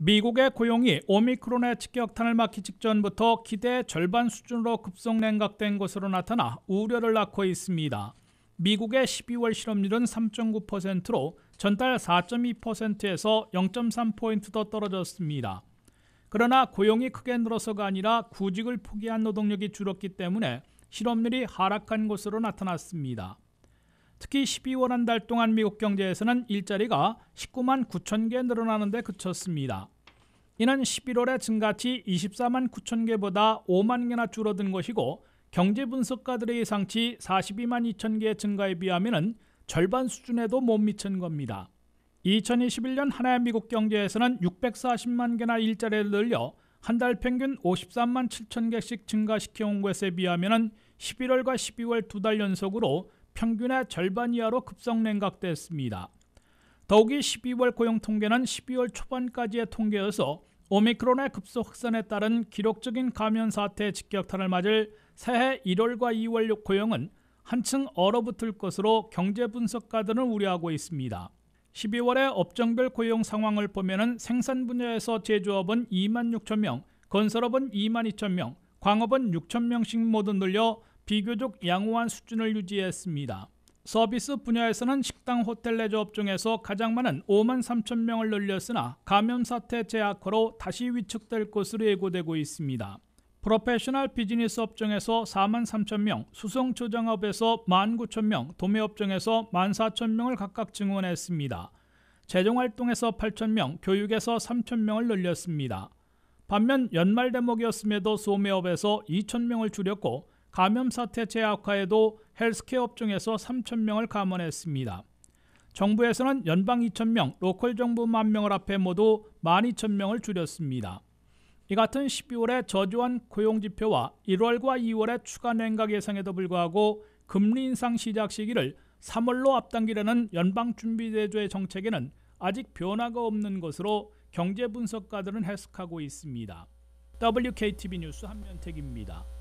미국의 고용이 오미크론의 직격탄을 맞기 직전부터 기대 절반 수준으로 급속 냉각된 것으로 나타나 우려를 낳고 있습니다. 미국의 12월 실업률은 3.9%로 전달 4.2%에서 0.3포인트 더 떨어졌습니다. 그러나 고용이 크게 늘어서가 아니라 구직을 포기한 노동력이 줄었기 때문에 실업률이 하락한 것으로 나타났습니다. 특히 12월 한 달 동안 미국 경제에서는 일자리가 19만 9천 개 늘어나는 데 그쳤습니다. 이는 11월의 증가치 24만 9천 개보다 5만 개나 줄어든 것이고 경제 분석가들의 예상치 42만 2천 개의 증가에 비하면 절반 수준에도 못 미친 겁니다. 2021년 한 해 미국 경제에서는 640만 개나 일자리를 늘려 한 달 평균 53만 7천 개씩 증가시켜온 것에 비하면 11월과 12월 두 달 연속으로 평균의 절반 이하로 급성 냉각됐습니다. 더욱이 12월 고용 통계는 12월 초반까지의 통계여서 오미크론의 급속 확산에 따른 기록적인 감염 사태의 직격탄을 맞을 새해 1월과 2월 고용은 한층 얼어붙을 것으로 경제 분석가들은 우려하고 있습니다. 12월의 업종별 고용 상황을 보면 생산 분야에서 제조업은 2만 6천 명, 건설업은 2만 2천 명, 광업은 6천 명씩 모두 늘려 비교적 양호한 수준을 유지했습니다. 서비스 분야에서는 식당, 호텔, 레저 업종에서 가장 많은 5만 3천 명을 늘렸으나 감염 사태 재악화로 다시 위축될 것으로 예고되고 있습니다. 프로페셔널 비즈니스 업종에서 4만 3천 명, 수송 조장업에서 1만 9천 명, 도매 업종에서 1만 4천 명을 각각 증원했습니다. 재정 활동에서 8천 명, 교육에서 3천 명을 늘렸습니다. 반면 연말 대목이었음에도 소매업에서 2천 명을 줄였고 감염 사태 재악화에도 헬스케어 업종에서 3천 명을 감원했습니다. 정부에서는 연방 2천 명, 로컬 정부 만 명을 앞에 모두 1만 2천 명을 줄였습니다. 이 같은 12월의 저조한 고용 지표와 1월과 2월의 추가 냉각 예상에도 불구하고 금리 인상 시작 시기를 3월로 앞당기려는 연방준비제조의 정책에는 아직 변화가 없는 것으로 경제 분석가들은 해석하고 있습니다. WKTV 뉴스 한면택입니다.